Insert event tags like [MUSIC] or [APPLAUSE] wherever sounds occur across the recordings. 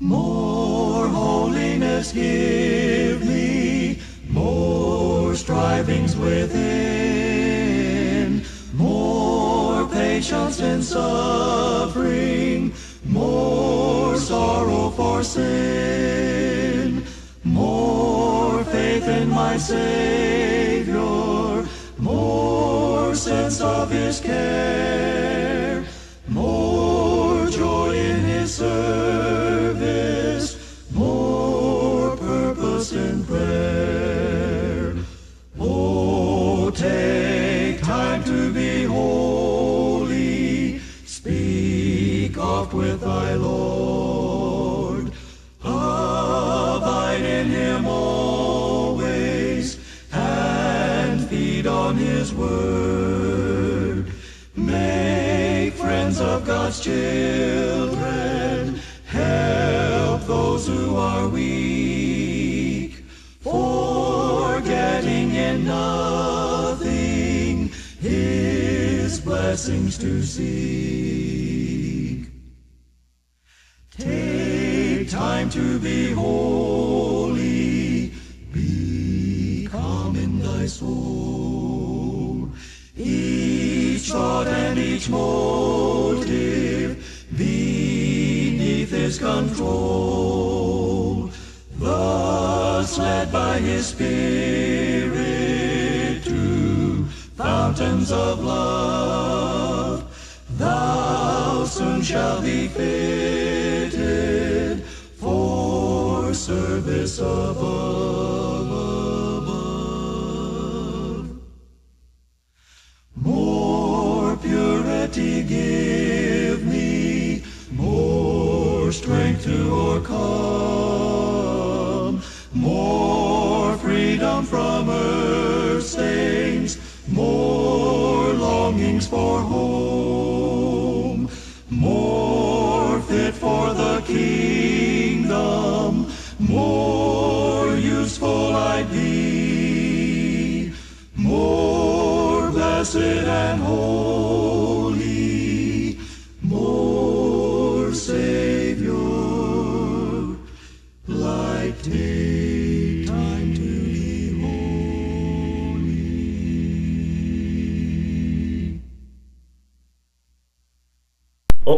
More holiness give me, more strivings within, more patience in suffering, more sorrow for sin, more faith in my Savior, more sense of His care, more joy in His service. word. Make friends of God's children. Help those who are weak. Forgetting in nothing his blessings to seek. Take time to be holy. calm in thy soul thought and each motive beneath his control. Thus led by his spirit to fountains of love, thou soon shalt be fitted for service above. give me more strength to overcome, more freedom from earth's things, more longings for home, more fit for the kingdom, more useful I'd be, more blessed and whole.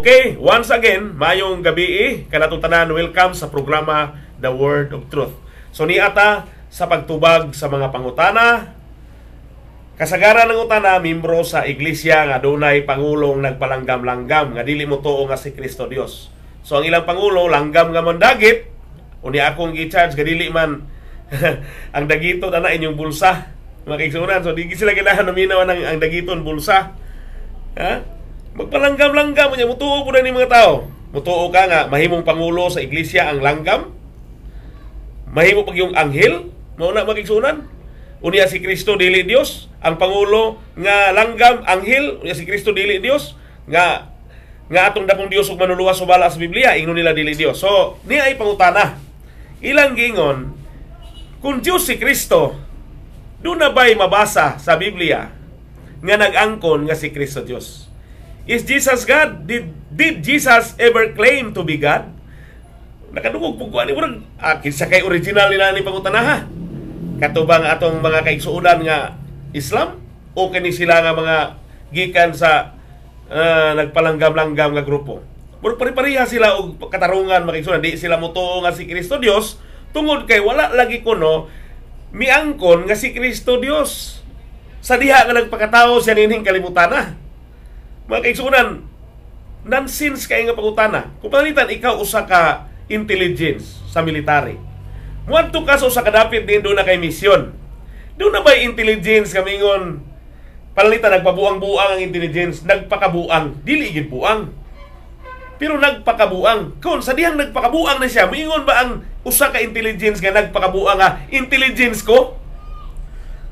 Okay, once again, mayong gabi eh, kanatong tanan welcome sa programa The Word of Truth. So ni ata sa pagtubag sa mga pangutana, kasagaran ng utana membro sa iglesia nga dunay pangulong nagpalanggam-langgam nga dili mo tuo nga si Kristo Dios. So ang ilang pangulo langgam nga man dagit, uni akong gi-charge nga dili man [LAUGHS] ang dagiton ana inyong bulsa. Mga so di sila kailangan nominawan ang, ang dagiton bulsa. Ha? Magpalanggam-langgam niya, mutuo po na ni mga tao. Mutuo ka nga, mahimong pangulo sa iglesia ang langgam. Mahimo pag yung anghel, mauna magigsunan. Unya si Kristo dili Dios, ang pangulo nga langgam anghel, unya si Kristo dili Dios nga nga atong dapong Dios ug manuluwas subala sa Biblia, ingon nila dili Dios. So, ni ay pangutana. Ilang gingon kung Dios si Kristo, do na bay mabasa sa Biblia nga nag-angkon nga si Kristo Dios? Is Jesus God? Did, did Jesus ever claim to be God? Nakadungog po ani ibrang akin ah, sa kay original nila ni pangutanaha. Katubang atong mga kaigsuonan nga Islam o kini sila nga mga gikan sa uh, nagpalanggam-langgam nga grupo. Pero pari-pariha sila og katarungan makigsuonan di sila motuo nga si Kristo Dios tungod kay wala lagi kuno miangkon nga si Kristo Dios. Sa diha nga nagpakatao siya nining kalimutan na. Mga kaigsunan, nonsense kay nga pangutana. Kung pangitan, ikaw usa ka intelligence sa military. Muadto ka sa usa ka dapit din doon na kay misyon. Doon na ba intelligence kami ngon Palita nagpabuang-buang ang intelligence, nagpakabuang, dili gid buang. Pero nagpakabuang. Kun sa dihang nagpakabuang na siya, mingon ba ang usa ka intelligence nga nagpakabuang nga intelligence ko?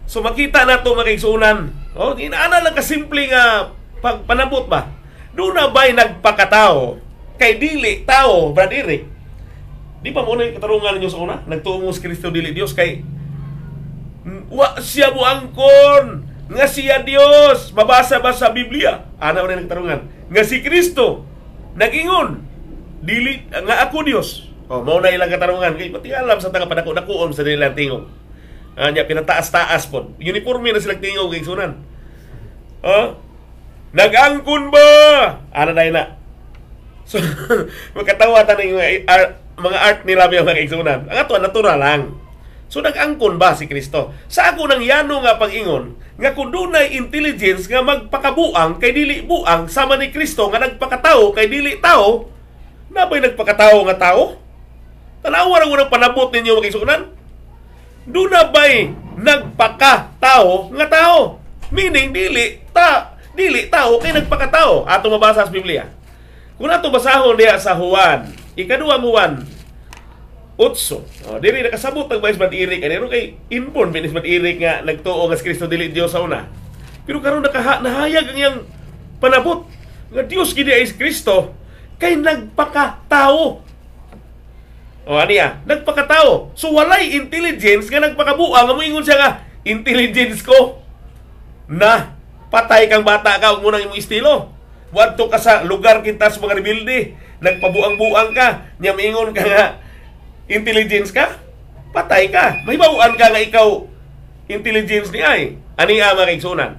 So makita na to mga kaigsunan. Oh, inaana lang ka simple nga pag panabot ba? Doon na ba'y nagpakatao? Kay dili tao, Brad Eric. Di pa muna yung katarungan ninyo sa una? Nagtuong mo si Kristo dili Dios kay mm, wa siya mo angkon nga siya Dios mabasa ba sa Biblia ana ah, rin nagtarungan nga si Kristo nagingon dili nga ako Dios oh mao na ilang katarungan kay pati alam sa taga padako nakuon sa nila tingog anya ah, pinataas-taas pod uniforme na sila tingog kay sunan oh Nagangkon ba? Ano na na. So, [LAUGHS] magkatawa ta ng mga art nila biya mga igsunan. Ang ato, natural lang. So, nagangkon ba si Kristo? Sa ako ng yano nga pag-ingon, nga kung dunay intelligence nga magpakabuang kay dili buang sama ni Kristo nga nagpakatao kay dili tao, na ba'y nagpakatao nga tao? Tanawa ra ng panabot ninyo mga igsunan? Doon na ba'y nagpakatao nga tao? Meaning, dili ta Dili tao kay nagpakatao ato mabasa sa Biblia. Kung ato basahon diha sa Juan, ikaduhang Juan utso. O, oh, diri nakasabot ang mais madirik. Ano kay inborn binis madirik nga nagtuo nga si Kristo dili Dios sa una. Pero karon nakaha nahayag ang iyang panabot nga Dios gid ay si Kristo kay nagpakatao. O aniya, ano nagpakatao. So walay intelligence nga nagpakabuang nga moingon siya nga intelligence ko na Patay kang bata ka, huwag mo nang imong istilo. Wadto ka sa lugar kita sa mga rebuildi. Eh. nagpabuang-buang ka, niya miingon ka nga, intelligence ka, patay ka. May Mahibawaan ka nga ikaw intelligence ni ay. Ani ang mga kaigsunan.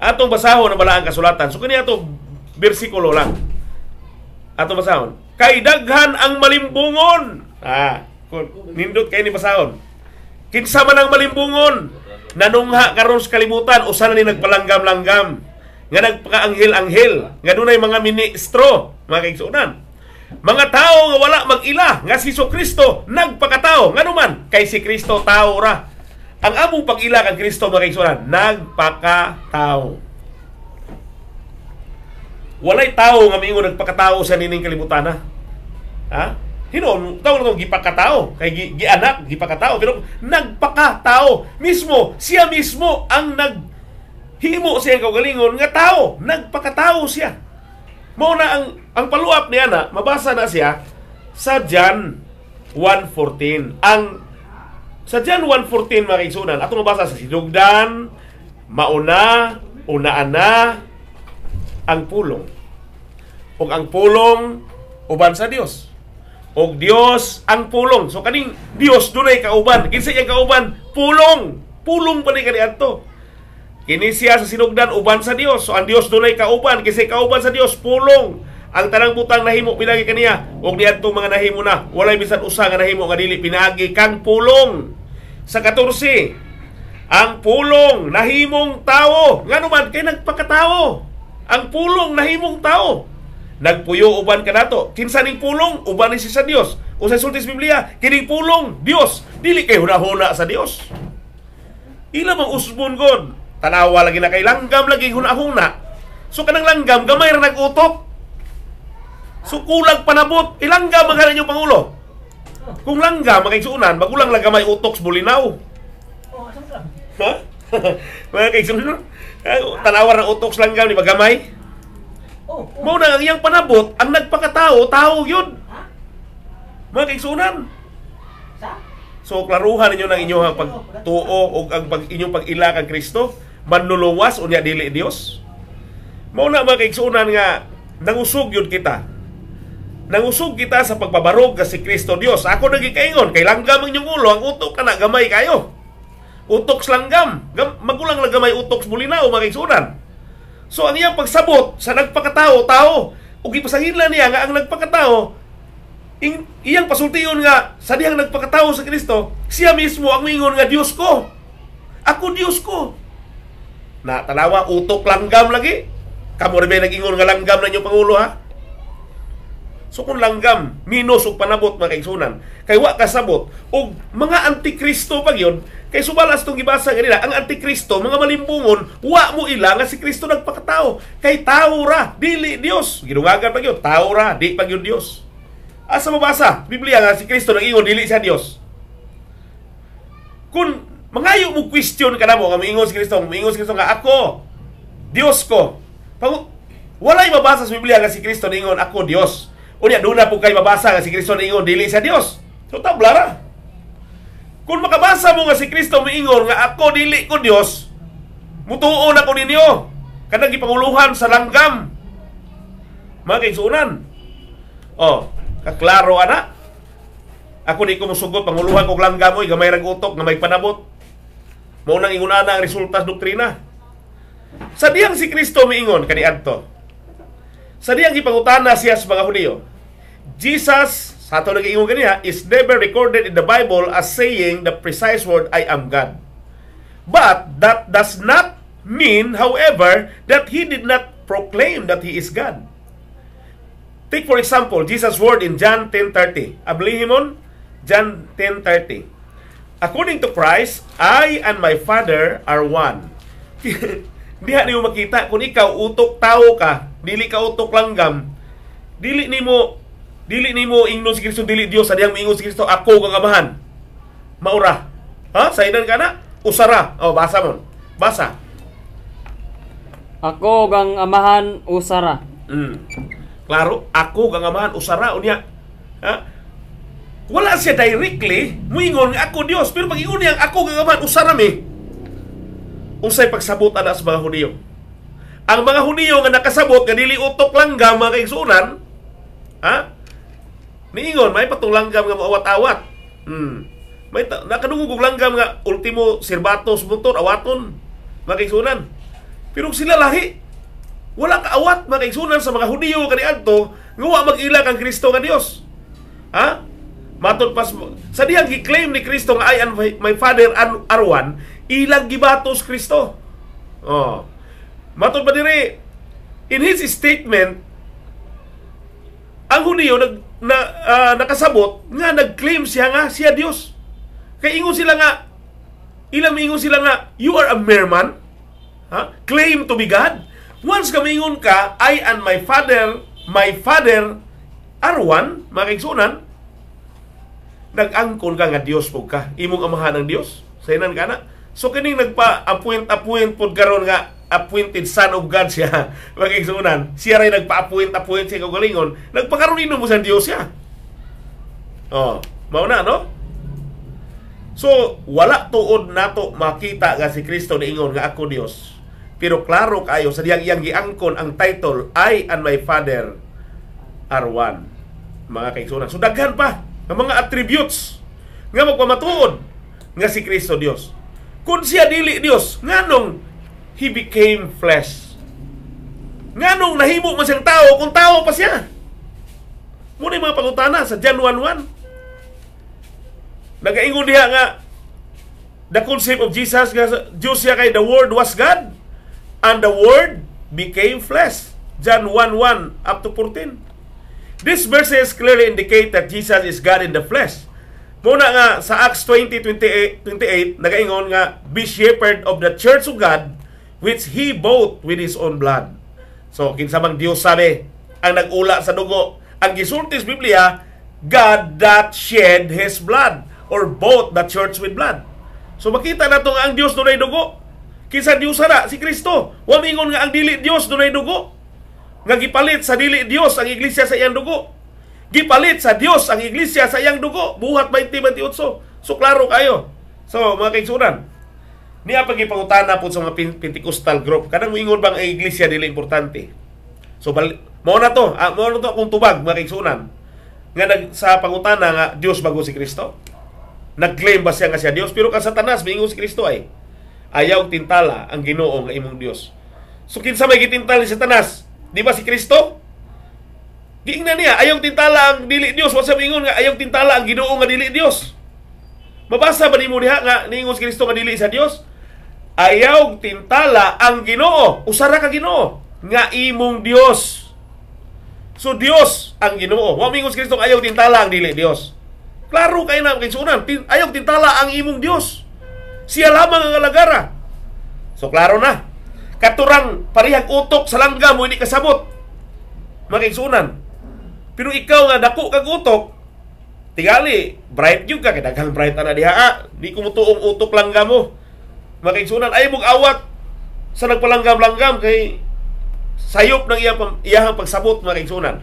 Atong basahon na balaang kasulatan. So kani ato bersikulo lang. Atong basahon. Kay daghan ang malimbungon. Ah, nindot kay ni basahon. Kinsa man ang malimbungon nanungha karon sa kalimutan usa na ni nagpalanggam-langgam nga nagpakaanghel-anghel nga dunay mga ministro mga kaigsuonan mga tao nga wala magila nga si so Kristo nagpakatao nganuman kay si Kristo tao ra ang among pagila kang Kristo mga kaigsuonan nagpakatao walay tao nga miingon nagpakatao sa nining kalimutan ha, ha? Hinon, tawon na itong gipakatao. Kay gi, gianak, gipakatao. Pero nagpakatao. Mismo, siya mismo ang nag himo siya kaugalingon nga tao. Nagpakatao siya. Mao na ang ang paluap niya na mabasa na siya sa John 1.14. Ang sa John 1.14 mga kaigsunan, ato mabasa sa sidugdan mauna, unaan na ang pulong. ug ang pulong uban sa Dios og Dios ang pulong. So kaning Dios dunay kauban. Kinsa iyang kauban? Pulong. Pulong pa ni kaniadto. Kini siya sa sinugdan uban sa Dios. So ang Dios dunay kauban Kinsa kauban sa Dios pulong. Ang tanang butang nahimo pinagi kaniya og niadto mga nahimo na walay bisan usa nga nahimo nga dili pinagi kang pulong. Sa 14, ang pulong nahimong tao. Nganuman naman, kay nagpakatao. Ang pulong nahimong tao. Nagpuyo uban ka nato. Kinsa ning pulong, uban ni sa Dios. O sa sultis Biblia, kining pulong Dios, dili kay hunahuna sa Dios. Ila mang usbon god. Tanawa lagi na kay langgam lagi hunahuna. So kanang langgam gamay ra nagutok. So kulag panabot, ilanggam eh, ang hanan pangulo. Kung langgam makaisunan, igsuunan, magulang lang gamay utok sa bulinaw. Oh, ha? [LAUGHS] Makaisunan? kaigsunan, tanawar ng utok sa langgam, di ba gamay? Oh, oh. Mao na ang iyang panabot, ang nagpakatao, tao yun. Ha? Mga kaigsunan. Sa? So, klaruhan ninyo ng inyong pagtuo o ang pag, inyong pag kang Kristo, manluluwas o dili Dios. Mo na mga kaigsunan nga, nangusog yun kita. Nangusog kita sa pagbabarog ka si Kristo Dios. Ako nagikaingon, kay langgam ang inyong ulo, ang utok ka na, gamay kayo. Utok langgam. Magulang lang gamay utok na o mga kaigsunan. So ang iyang pagsabot sa nagpakatao, tao, ug ipasanginlan niya nga ang nagpakatao ing, iyang pasultiyon nga sa dihang nagpakatao sa Kristo, siya mismo ang mingon nga Dios ko. Ako Dios ko. Na talawa, utok langgam lagi. Kamo rin may nagingon nga langgam na inyong pangulo ha? So kung langgam, minus ug panabot mga kaigsunan, kay wa kasabot og mga antikristo pa gyud, kay subalas tong gibasa kanila, ang antikristo mga malimbungon, wa mo ila nga si Kristo nagpakatao, kay tao ra, dili Dios. Gidungagan pa gyud, tao ra, di pa gyud Dios. Asa mabasa Biblia nga si Kristo nangingon dili siya Dios. Kun mangayo mo question ka namo nga miingon si Kristo, moingon si Kristo nga ako Dios ko. Pag, walay mabasa sa Biblia nga si Kristo ningon ako Dios. Unya, doon na po kayo mabasa nga si Kristo niingon, dili sa Dios. So, tablara. Kung makabasa mo nga si Kristo miingon nga ako dili ko Dios, mutuo na ko ninyo. Kanang gipanguluhan sa langgam. Mga kaisunan. Oh, kaklaro ana. Ako di ko musugot panguluhan ko langgam oy gamay rag utok nga may panabot. Mao nang na ang resulta doktrina. Sa diyang si Kristo miingon kani adto. Sa diyang ipangutana siya sa mga Hudyo, Jesus, sa ato lagi ingon ganiha, is never recorded in the Bible as saying the precise word, I am God. But that does not mean, however, that he did not proclaim that he is God. Take for example, Jesus' word in John 10.30. Ablihimon, John 10.30. According to Christ, I and my Father are one. [LAUGHS] Diha niyo makita, kung ikaw utok tao ka, dili ka utok langgam, dili nimo Dili nimo ingnon si Kristo dili Dios adiyang miingon si Kristo ako kang amahan. Maura. Ha? Saidan ka na? Usara. Oh, basa mo. Basa. Ako kang amahan usara. Mm. Klaro, ako kang amahan usara unya. Ha? Wala siya directly muingon nga ako Dios, pero pag ingon ako kang amahan usara mi. Unsay pagsabot ana sa mga Hudyo? Ang mga Hudyo nga nakasabot nga dili utok lang gamay kaigsuonan, ha? Niingon, may patulanggam nga maawat-awat. Hmm. May ta- nakadungog langgam nga ultimo sirbatos motor awaton makingsunan. Pero sila lahi wala ka awat, makingsunan sa mga Hudiyo kaniadto nga wa magila kang Kristo nga Dios. Ha? Matod pas sa diyang gi-claim ni Kristo nga I and my Father are an, one, ilang gibatos Kristo. Oh. Matod pa dire in his statement ang Hudiyo nag na uh, nakasabot nga nagclaim siya nga siya Dios. Kay ingon sila nga ilang ingon sila nga you are a merman. Ha? Claim to be God. Once kamingon ka I and my father, my father are one, mga kaigsunan, ka nga Dios pug ka. Imong amahan ang Dios. Sa inan ka So kining nagpa-appoint appoint pod karon nga appointed son of God siya, [LAUGHS] mga siya rin nagpa-appoint-appoint siya kagalingon, nagpakarunino mo sa Diyos siya. Oh, mauna, no? So, wala tuod nato makita nga si Kristo Ingon nga ako Dios. Pero klaro kayo sa diyang iyang giangkon ang title I and my Father are one. Mga kaigsunan. So daghan pa ang mga attributes nga magpamatuod nga si Kristo Dios. Kun siya dili Dios, nganong He became flesh. Nganong nahimo man siyang tao kung tao pa siya? Muna yung mga pangutana sa John 1.1. Nagaingon diha nga the concept of Jesus nga Diyos siya kay the Word was God and the Word became flesh. John 1.1 up to 14. These verses clearly indicate that Jesus is God in the flesh. Muna nga sa Acts 20:28 nagaingon nga be shepherd of the church of God which he bought with his own blood. So, kinsamang Dios sabi, ang nagula sa dugo. Ang gisulti sa Biblia, God that shed his blood or bought the church with blood. So, makita na itong ang Dios dunay dugo. Kinsa Dios na, si Kristo. Wamingon nga ang dili Dios dunay dugo. Nga gipalit sa dili Dios ang iglesia sa iyang dugo. Gipalit sa Dios ang iglesia sa iyang dugo. Buhat 2028. So, klaro kayo. So, mga kaigsunan, niya pagipangutana po sa mga Pentecostal group kanang ingon bang ang eh, iglesia dili importante so bal mao na to ah, mao na to akong tubag mga kaigsunan nga nag, sa pangutana nga Dios bago si Kristo nagclaim ba siya nga siya Dios pero kang Satanas miingon si Kristo ay ayaw tintala ang Ginoo nga imong Dios so kinsa may gitintal ni Satanas di ba si Kristo Diing niya, ayaw tintala ang dili Dios. Wa sa mingon nga ayaw tintala ang Ginoo nga dili Dios. Mabasa ba ni mo diha nga niingon si Kristo nga dili sa Dios? ayaw tintala ang Ginoo usara ka Ginoo nga imong Dios so Dios ang Ginoo wa mingus Kristo ayaw tintala ang dili Dios klaro kay na kinsunan ayaw tintala ang imong Dios siya lamang ang alagara so klaro na katurang parihag utok sa langga mo ini kasabot makingsunan pero ikaw nga dako kag utok tigali, bright yung ka kay daghang bright ana diha ah, di ko utok langga mo makigsunan ay mong awat sa nagpalanggam-langgam kay sayop ng iyang iyahang pagsabot makigsunan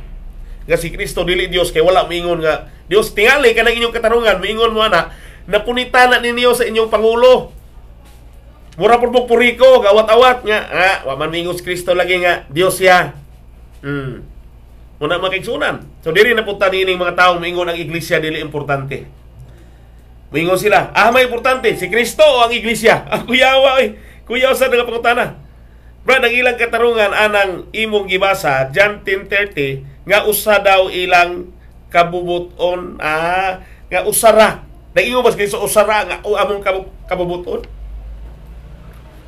nga si Kristo dili Dios kay wala miingon nga Dios tingali kanang inyong katarungan miingon mo ana napunita na ninyo sa inyong pangulo mura pud puriko gawat-awat nga ah, wa man miingon si Kristo lagi nga Dios siya hmm muna makigsunan so diri na punta ni mga tawo miingon ang iglesia dili importante Bingon sila, ah, may importante, si Kristo o ang iglesia? [LAUGHS] Ang kuyawa, eh. Kuyaw sa nga pangutana. Brad, ang ilang katarungan anang ah, imong gibasa, John 10.30, nga usa daw ilang kabubuton, ah, nga usara. Nag-ingon ba sa usara nga o among kabubuton?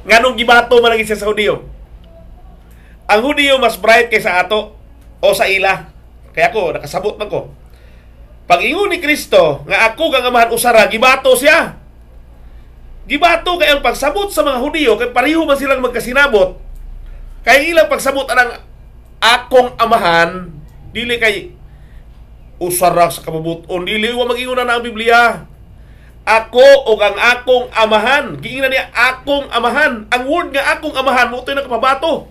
Nga nung gibato man lang sa Hudiyo. Ang Hudiyo mas bright kaysa ato o sa ila. Kaya ko, nakasabot man ko. Pag ingon ni Kristo nga ako nga amahan usara gibato siya. Gibato kay ang pagsabot sa mga Hudiyo kay pareho man silang magkasinabot. Kay ilang pagsabot ang akong amahan dili kay usara sa kabubuton dili wa magingon na ang Biblia. Ako o ang akong amahan. Giingnan niya akong amahan. Ang word nga akong amahan mo ito nakapabato.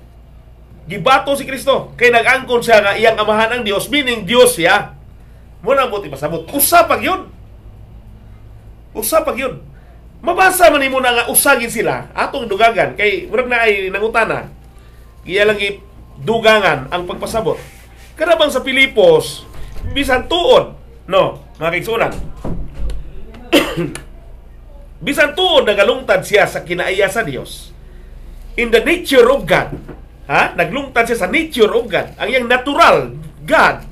Gibato si Kristo. Kay nag-angkon siya nga iyang amahan ang Dios. Meaning Dios siya. Muna mo tibasabot. Usa pag yun. Usa pag yun. Mabasa man nimo na nga usagin sila atong dugagan kay murag na ay nangutana. Iya lang dugangan ang pagpasabot. Kada bang sa Pilipos bisan tuod no mga kaigsunan. [COUGHS] bisan tuod nagalungtad siya sa kinaiya sa Dios. In the nature of God. Ha? Naglungtad siya sa nature of God. Ang iyang natural God.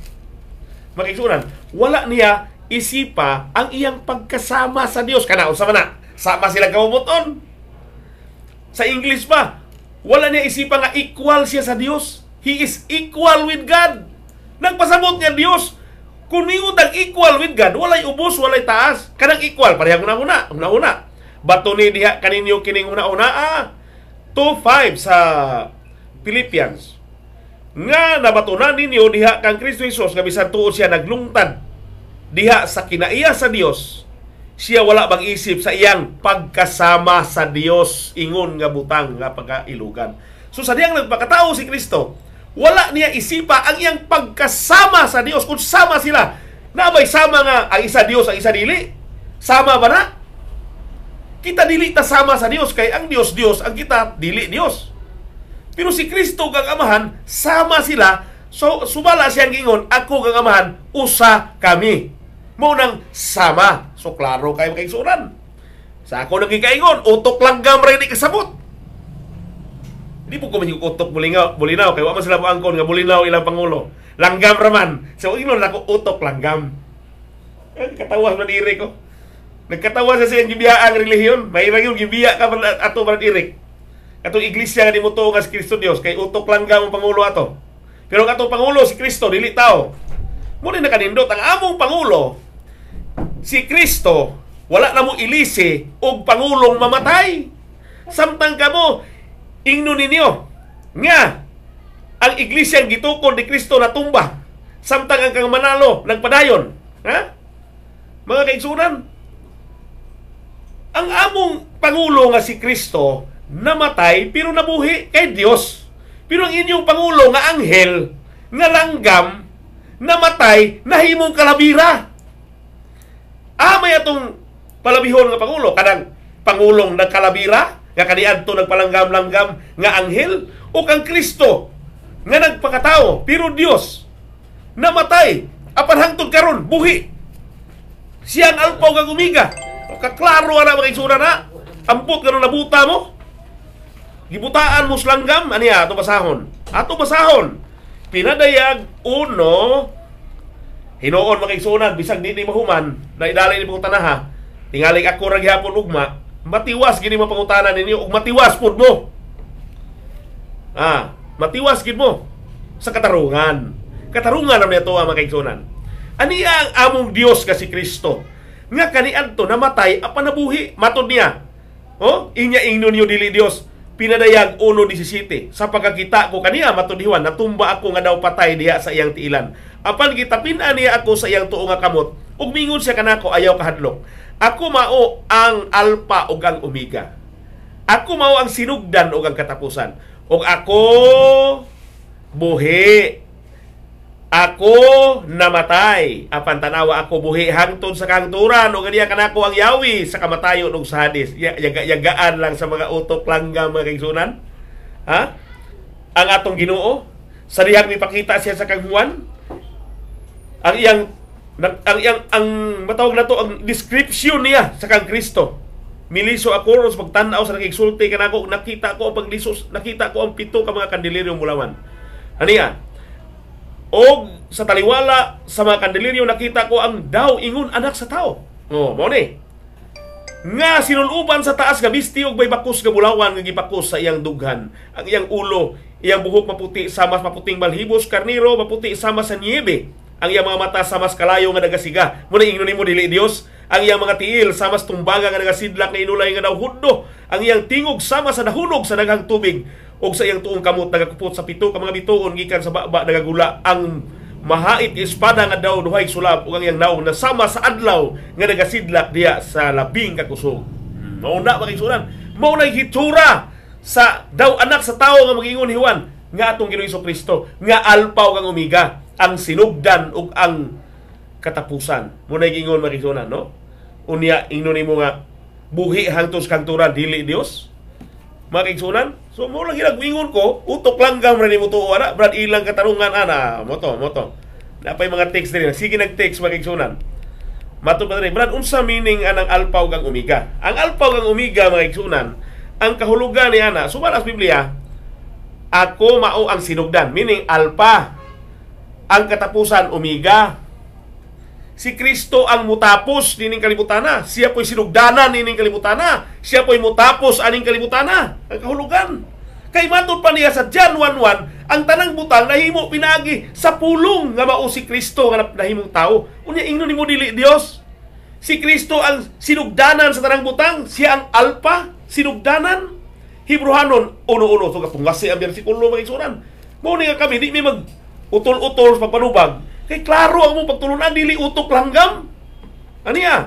Mga kaigsunan, wala niya isipa ang iyang pagkasama sa Dios kana unsa na sama sila kamumoton sa English pa wala niya isipa nga equal siya sa Dios he is equal with God nagpasabot niya Dios kung niyo dag equal with God walay ubos walay taas kanang equal pareha una una una una bato ni diha kaninyo kining una una ah 2:5 sa Philippians nga nabatunan ninyo diha kang Kristo Isos nga bisan tuo siya naglungtad diha sa kinaiya sa Dios siya wala bang isip sa iyang pagkasama sa Dios ingon nga butang nga pagkailugan so sa diyang nagpakatao si Kristo wala niya isipa ang iyang pagkasama sa Dios kun sama sila nabay sama nga ang isa Dios ang isa dili sama ba na kita dili ta sama sa Dios kay ang Dios Dios ang kita dili Dios pero si Kristo kang amahan, sama sila. So, subala siyang gingon, ako kang amahan, usa kami. Munang sama. So, klaro kayo kaigsuran. Sa ako nang ikaingon, utok lang gam rin kasabot. Hindi po ko man yung utok bulinaw, bulinaw. Kaya wama sila po angkon nga bulinaw ilang pangulo. Langgam raman. So, inon ako utok langgam. Eh, katawa man irik ko. Nagkatawa sa siyang gibiyaan relihiyon. Mahirang yung gibiya ka man ato man irik. Katong iglesia nga nimo nga si Kristo Dios kay utok lang ang pangulo ato. Pero ang atong pangulo si Kristo dili tao. Mo na kanindot ang among pangulo si Kristo wala na mo ilisi og pangulong mamatay. Samtang kamo ingno ninyo nga ang iglesia ang gitukod ni Kristo natumba samtang ang kang manalo nagpadayon. Ha? Mga kaigsunan, ang among pangulo nga si Kristo namatay pero nabuhi kay Diyos. Pero ang inyong pangulo nga anghel nga langgam namatay nahimong kalabira. Ah, may atong palabihon nga pangulo kadang pangulong nagkalabira nga kaniadto nagpalanggam-langgam nga anghel o kang Kristo nga nagpakatao pero Diyos namatay apan hangtod karon buhi siya ang alpaw nga gumiga. kaklaro na mga isura na ampot karon nabuta mo Gibutaan mo slanggam aniya ato basahon. Ato basahon. Pinadayag uno hinuon makigsunag bisag di mahuman na idali ni pangutanaha tingali ako ra gihapon ugma matiwas gini mo pangutana ninyo ug matiwas pud mo ah matiwas gid mo sa katarungan katarungan naman ito ang makigsunan kaigsunan ani ang among Dios nga si Kristo nga kani kaniadto namatay apan nabuhi matod niya oh inya ingnon niyo dili Dios pinadayag 1.17 sa pagkakita ko kaniya matudhiwan natumba ako nga daw patay diya sa iyang tiilan apan gitapin niya ako sa iyang tuong nga kamot ug siya kanako ayaw kahadlok ako mao ang alpha ug ang omega ako mao ang sinugdan ug ang katapusan ug ako buhi ako namatay, apan tanawa ako buhi hangtod sa kanturan o ganiya kanako ang yawi sa kamatayon ug sa hadis. Yaga, yagaan lang sa mga utok langga mga kaigsunan. Ha? Ang atong Ginoo sa mi pakita siya sa kaguan. Ang iyang ang iyang ang matawag na to ang description niya sa kang Kristo. Miliso ako ros pagtan-aw sa nagigsulti kanako nakita ko ang paglisos, nakita ko ang pito ka mga kandiliryo mulawan. Aniya, o sa taliwala sa mga kandeliryo nakita ko ang daw ingon anak sa tao. Oh, mo ni. Nga sinuluban sa taas nga bisti og may bakus nga bulawan nga gipakus sa iyang dughan. Ang iyang ulo, iyang buhok maputi sama sa maputing balhibos, karniro maputi sama sa niebe. Ang iyang mga mata sama sa kalayo nga nagasiga. Muna ingnon nimo dili Dios. Ang iyang mga tiil sama sa tumbaga nga nagasidlak nga inulay nga daw huddo. Ang iyang tingog sama sa nahunog sa daghang tubig og sa iyang tuong kamot nagakupot sa pito ka mga bituon gikan sa baba nagagula ang mahait espada nga daw duhay sulab ug ang iyang na sama sa adlaw nga nagasidlak diya sa labing ka kusog hmm. mao na makisuran mao na hitsura sa daw anak sa tawo nga magingon hiwan nga atong Ginoo Hesus Kristo nga alpha ug ang omega ang sinugdan ug ang katapusan mo na gingon makisuran no unya ingnon nimo nga buhi hangtod kanturan dili Dios makigsunan. So mo lang ginagwingon ko, utok lang gam rin mo tuo brad ilang katarungan ana, moto moto. Napay mga text din. sige nag-text makigsunan. Matod pa rin, brad unsa meaning anang alpaw kang umiga? Ang alpaw kang umiga makigsunan, ang kahulugan ni ana, sumaras Biblia, ako mao ang sinugdan, meaning alpa ang katapusan umiga Si Kristo ang mutapos nining kalibutana. Siya po'y sinugdana nining kalibutana. Siya po'y mutapos aning kalibutan na. Ang kahulugan. Kay matod pa niya sa John 1.1, ang tanang butang na himo pinagi sa pulong nga mao si Kristo nga nahimong tao. Unya ingno nimo dili Dios. Si Kristo ang sinugdanan sa tanang butang, siya ang alpha, sinugdanan. Hebrehanon 1.1, so kapungwasi ang bersikulo mga isuran. Mao nga kami, di may mag utol-utol sa pagpanubag Kay klaro ang mong pagtulunan, dili utok langgam. Aniya? Ah?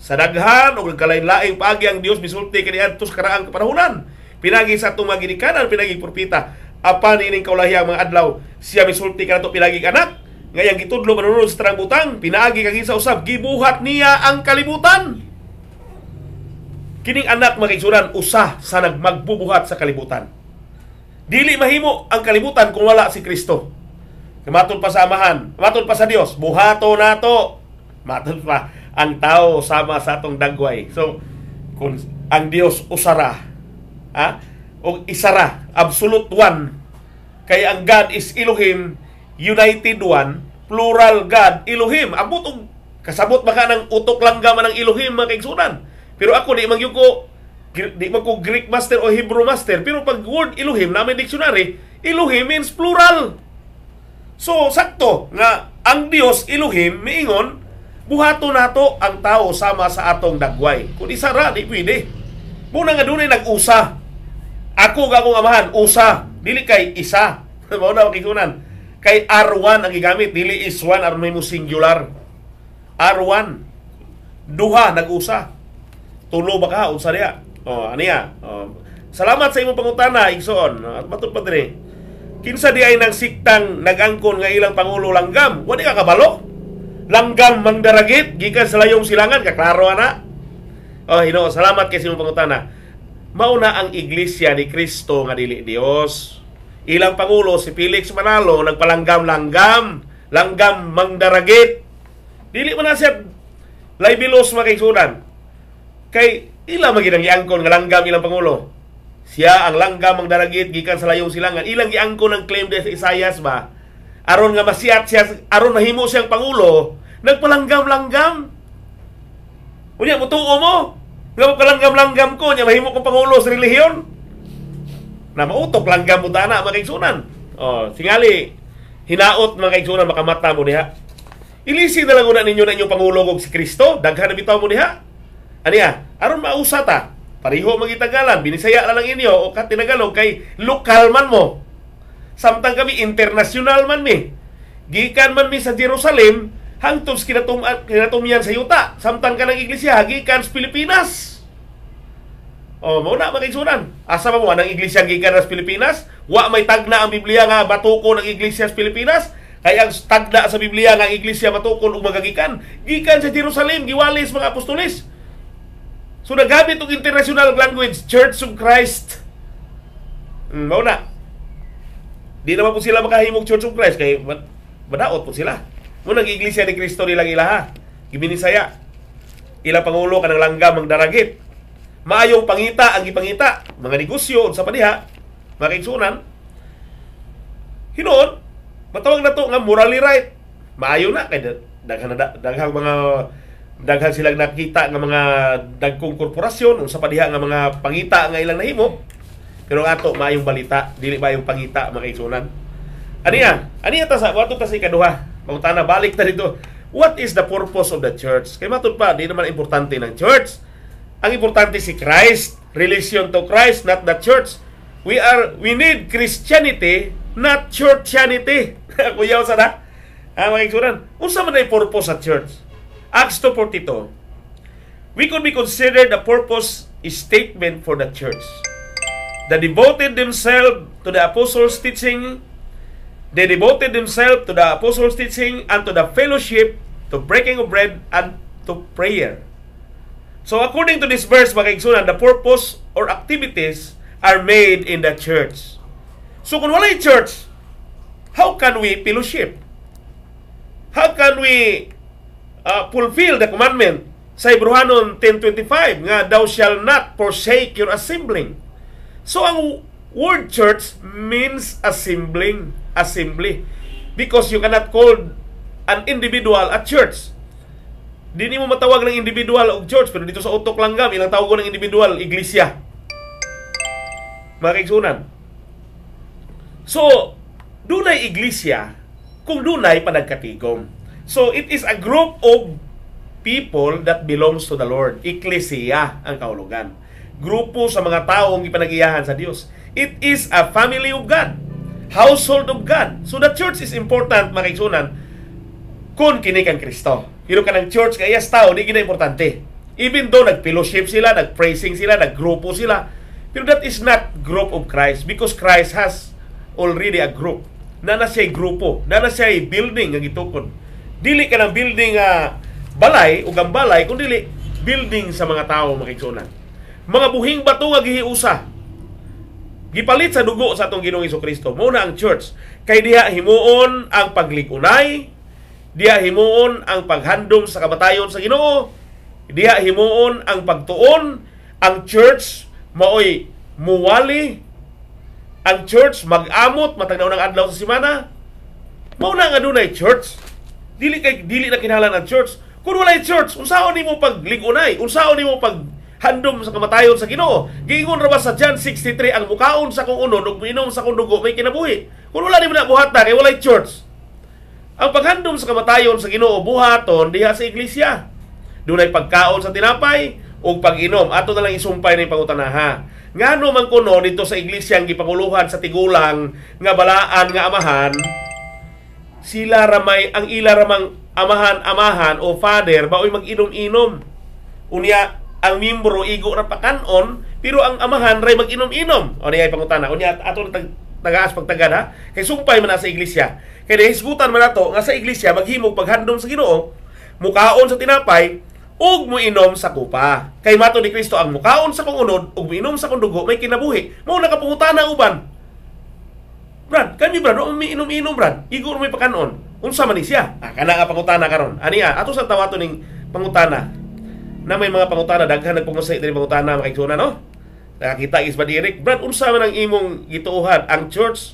Sa daghan o kalain-laing paagi ang Dios misulti kini adto sa karaang kapanahonan. Pinagi sa atong mga ginikanan, pinagi propita. Apa ining kaulahi ang mga adlaw, siya misulti kanato pinagi anak. Ngayang gitudlo manunod sa tarang pinaagi pinagi kag isa usab gibuhat niya ang kalibutan. Kining anak makisuran, usah sa nagmagbubuhat sa kalibutan. Dili mahimo ang kalibutan kung wala si Kristo. Matod pa sa amahan, matod pa sa Dios, buhato nato. Matod pa ang tao sama sa atong dagway. So kung ang Dios usara, ha? O isara, absolute one. Kay ang God is Elohim, united one, plural God, Elohim. Abot og kasabot baka ng utok langgaman ng Elohim mga kaigsunan. Pero ako di man ko di man Greek master o Hebrew master, pero pag word Elohim namin dictionary, Elohim means plural. So, sakto nga ang Dios Elohim miingon, buhato nato ang tao sama sa atong dagway. Kun isa ra, di pwede. Muna nga dunay nag-usa. Ako gagong amahan, usa. Dili kay isa. [LAUGHS] Mao na makikunan. Kay R1 ang gigamit, dili is one aron may mo singular. R1. Duha nag-usa. Tulo ba ka unsa niya? Oh, aniya. Oh. Salamat sa imong pangutana, Igsoon. At matud pa diri. Kinsa di ay nang siktang nagangkon nga ilang pangulo langgam, wa di ka kabalo. Langgam mangdaragit gikan sa layong silangan ka klaro ana. Oh, Ginoo, salamat kay imong pangutana. Mao na ang iglesia ni Kristo nga dili Dios. Ilang pangulo si Felix Manalo nagpalanggam-langgam, langgam mangdaragit. Dili man na siya laybilos makingsudan. Kay ila maginang iangkon nga langgam ilang pangulo. Siya ang langgam ang daragit gikan sa layong silangan. Ilang giangko ng claim sa Isaias ba? Aron nga masiyat siya, aron mahimo siyang pangulo, nagpalanggam-langgam. Unya mo tuo mo. Nga palanggam-langgam ko nya mahimo kong pangulo sa relihiyon. Na mautok langgam mo tana mga kaigsunan. Oh, singali hinaot mga kaigsunan makamata mo diha. Ilisi na lang una ninyo na inyong pangulo kog si Kristo, daghan na bitaw mo diha. Aniya, aron mausa ta Pariho magitagalan, binisaya na lang inyo o katinagalog kay lokal man mo. Samtang kami international man mi. Gikan man mi sa Jerusalem, hangtod kinatum ah, kinatumian sa yuta. Samtang ka ng iglesia, gikan sa Pilipinas. O, mao na makisunan. Asa ba mo ang iglesia gikan sa Pilipinas? Wa may tagna ang Biblia nga batuko ng iglesia sa Pilipinas. Kaya ang tagda sa Biblia nga iglesia matukon ug magagikan gikan sa Jerusalem giwalis mga apostolis. So nagamit og international language, Church of Christ. Mao na. Di naman po sila makahimog Church of Christ kay madaot po sila. Mo nang iglesia ni Kristo nilang ilaha. saya. Ila pangulo kanang langgam ang daragit. Maayong pangita ang gipangita, mga negosyo sa padiha, mga kaigsunan. Hinoon, matawag na to nga morally right. Maayo na kay daghang daghang mga daghan silang nakita nga mga dagkong korporasyon unsa pa diha nga mga pangita nga ilang nahimo pero ato maayong balita dili ba yung pangita mga Ani aniya Ani ta sa wato ta sa ikaduha mangutana balik ta dito what is the purpose of the church kay matud pa di naman importante ng church ang importante si Christ relation to Christ not the church we are we need Christianity not churchianity [LAUGHS] kuyaw sa na ah, mga igsunan unsa man ay purpose sa church Acts 2.42, we could be considered the purpose statement for the church. They devoted themselves to the apostles' teaching. They devoted themselves to the apostles' teaching and to the fellowship, to breaking of bread, and to prayer. So according to this verse, mga kaigsunan, the purpose or activities are made in the church. So kung wala'y church, how can we fellowship? How can we uh, fulfill the commandment sa Hebrewanon 10.25 nga thou shall not forsake your assembling. So ang word church means assembling, assembly. Because you cannot call an individual a church. Dini mo matawag ng individual og church pero dito sa utok langgam ilang tawag ko ng individual iglesia. Mga kaigsunan. So, dunay iglesia kung dunay panagkatigom. So it is a group of people that belongs to the Lord. Iglesia ang kaulugan. Grupo sa mga taong ipanagiyahan sa Dios. It is a family of God. Household of God. So the church is important, mga kaigsoonan, kung kini kang Kristo. Pero kanang church kay yes tao, di gina importante. Even though nag-fellowship sila, nag-praising sila, nag-grupo sila, pero that is not group of Christ because Christ has already a group. Na na siya grupo, na na siya building ang itukod dili ka ng building uh, balay o gambalay kung dili building sa mga tao makiksunan mga buhing bato nga gihiusa gipalit sa dugo sa atong Ginoong Kristo mao na ang church kay diha himuon ang pagligunay diha himuon ang paghandom sa kabatayon sa Ginoo diha himuon ang pagtuon ang church maoy muwali ang church mag-amot matag ng adlaw sa semana mao na nga dunay church Dili kay dili na kinahanglan ang church. kun walay church, unsaon nimo pagligunay? Unsaon nimo pag handom sa kamatayon sa Ginoo? Giingon ra ba sa John 63 ang mukaon sa kong unon ug minom sa kong dugo may kinabuhi? kun wala nimo na buhatan kay walay church. Ang paghandom sa kamatayon sa Ginoo buhaton diha sa iglesia. Dunay pagkaon sa tinapay ug pag-inom. Ato na lang isumpay ni pangutanaha. Ngano man kuno dito sa iglesia ang gipakuluhan sa tigulang nga balaan nga amahan sila ramay ang ila ramang amahan-amahan o father baoy mag-inom-inom. Unya ang miyembro igo ra pakanon pero ang amahan ray mag-inom-inom. O niya pangutana unya ato tag tagaas pagtagad ha kay sumpay man sa iglesia kay hisgutan man ato nga sa iglesia maghimog paghandom sa Ginoo mukaon sa tinapay ug muinom sa kupa. Kay mato ni Kristo ang mukaon sa pangunod ug muinom sa kundugo may kinabuhi. Mao nakapungutana uban. Brad, kanyo Brad, umiinom-inom Brad. Igor may pakanon. Unsa man ni siya? Ah, kana nga pangutana karon. Ania, ah, ato sa tawato ning pangutana. Na may mga pangutana daghan nagpumasa diri pangutana mga no? Nakakita is ba Brad, unsa man ang imong gituohan ang church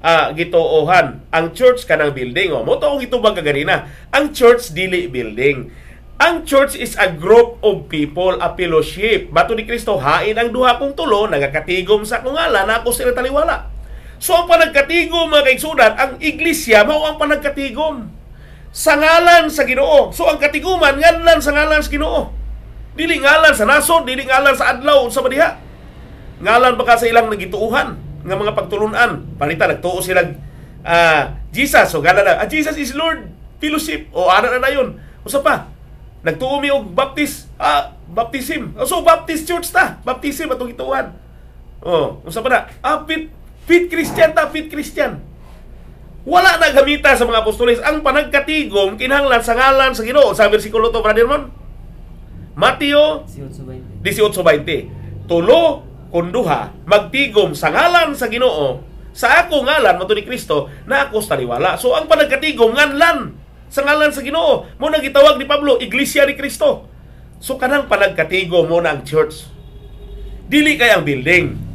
uh, gituohan ang church kanang building oh mo to ang itubag kaganina ang church dili building ang church is a group of people a fellowship bato ni Kristo hain ang duha kong tulo nagakatigom sa kong na ako sila taliwala So ang panagkatigom mga kaigsunan, ang iglesia mao ang panagkatigom sa ngalan sa Ginoo. So ang katiguman ngalan sa ngalan sa Ginoo. Dili ngalan sa nasod, dili ngalan sa adlaw sa badiha. Ngalan pa sa ilang nagituuhan nga mga pagtulunan. Panita, nagtuo sila uh, Jesus so gana na. Ah, Jesus is Lord fellowship o ana na na dayon. Usa pa. Nagtuo mi og baptist ah, baptism. So baptist church ta. Baptism atong gituuhan. Oh, usa pa na. Apit Fit Christian ta, fit Christian. Wala na gamita sa mga apostolis. Ang panagkatigom, kinahanglan sa ngalan sa ginoo. Sa bersikulo to, Brother Mon. Mateo 18.20 18, Tulo, kunduha, magtigom sa ngalan sa ginoo. Sa ako ngalan, mato ni Kristo, na ako sa So ang panagkatigom, nganlan sa ngalan sa ginoo. mo na gitawag ni Pablo, Iglesia ni Kristo. So kanang panagkatigom mo na ang church. Dili kay ang building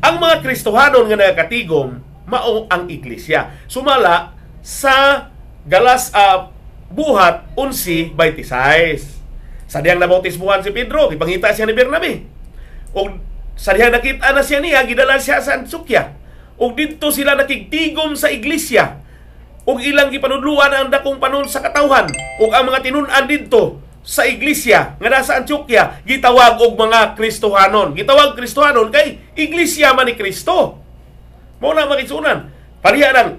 ang mga Kristohanon nga nagakatigom mao ang iglesia. Sumala sa galas uh, buhat 11 26. Sa diyang nabautismuhan si Pedro, ipangita siya ni Bernabe. O sa diyang nakita na siya niya, gidala siya sa Antsukya. O dito sila nakigtigom sa iglesia. O ilang gipanudluan ang dakong panon sa katawhan. O ang mga tinunan dito sa iglesia nga nasa Antioquia gitawag og mga Kristohanon. Gitawag Kristohanon kay iglesia man ni Kristo. Mao na makitsunan. Pariya nang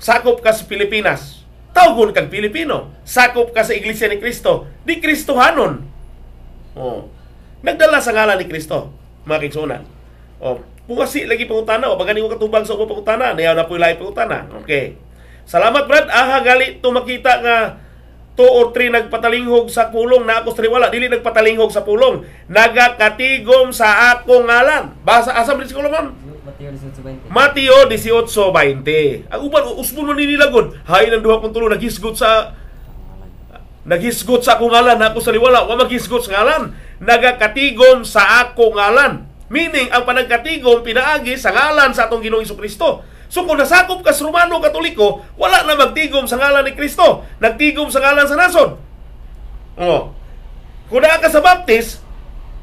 sakop ka sa Pilipinas. Tawgon kag Pilipino. Sakop ka sa iglesia ni Kristo. Di Kristohanon. Oh. Nagdala sa ngalan ni Kristo, mga kitsunan. Oh. Kung kasi lagi pangutana, o bagani ko katubang sa umo pangutana, nayaw na po ilay pangutana. Okay. Salamat, Brad. Aha, gali, tumakita nga 2 or 3 nagpatalinghog sa pulong na ako striwala. dili nagpatalinghog sa pulong nagakatigom sa ako ngalan basa asa man ko man Mateo 18:20 ang uban usbon man nila hay nang duha kong tulo naghisgot sa naghisgot sa ako ngalan na ako sariwala wa maghisgot sa ngalan nagakatigom sa ako ngalan meaning ang panagkatigom pinaagi sa ngalan sa atong Ginoong Kristo So kung nasakop ka sa Romano Katoliko, wala na magtigom sa ngalan ni Kristo. Nagtigom sa ngalan sa nasod. Oh. Kung naa ka sa Baptist,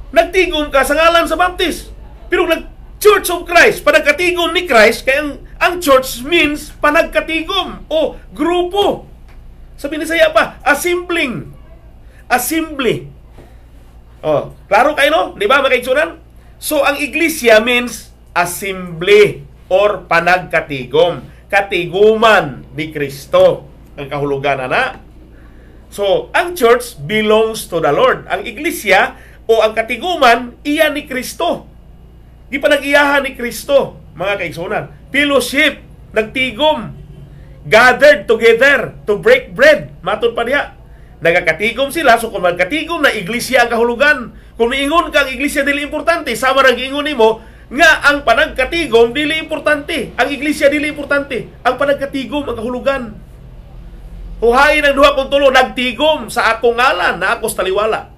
nagtigom ka sa ngalan sa Baptist. Pero nag Church of Christ, panagkatigom ni Christ, kaya ang, ang church means panagkatigom o grupo. Sabi ni saya pa, assembling. Assembly. Oh, klaro kayo no? Di ba mga So ang iglesia means assembly or panagkatigom. Katiguman ni Kristo ang kahulugan na na. So, ang church belongs to the Lord. Ang iglesia o ang katiguman, iya ni Kristo. Di pa nag-iyahan ni Kristo, mga kaigsunan. Fellowship, nagtigom, gathered together to break bread. Matod pa niya. Nagakatigom sila, so kung magkatigom na iglesia ang kahulugan. Kung niingon ka ang iglesia, dili importante. Sama ng ingon ni mo, nga ang panagkatigom dili importante. Ang iglesia dili importante. Ang panagkatigom ang kahulugan. Huhain ang duha kong tulo nagtigom sa akong ngalan na ako taliwala.